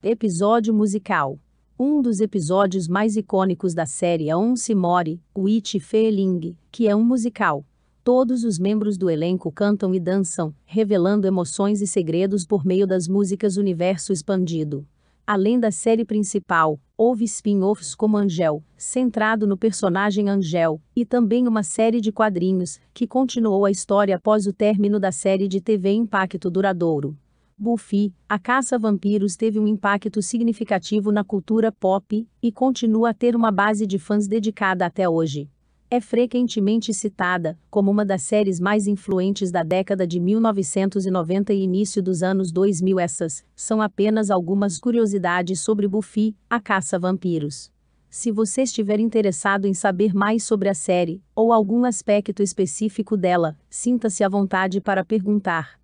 Episódio musical. Um dos episódios mais icônicos da série é se More, Witch Feeling, que é um musical. Todos os membros do elenco cantam e dançam, revelando emoções e segredos por meio das músicas Universo Expandido. Além da série principal, houve spin-offs como Angel, centrado no personagem Angel, e também uma série de quadrinhos, que continuou a história após o término da série de TV Impacto Duradouro. Buffy, a caça a vampiros teve um impacto significativo na cultura pop e continua a ter uma base de fãs dedicada até hoje. É frequentemente citada como uma das séries mais influentes da década de 1990 e início dos anos 2000. Essas são apenas algumas curiosidades sobre Buffy, a caça a vampiros. Se você estiver interessado em saber mais sobre a série ou algum aspecto específico dela, sinta-se à vontade para perguntar.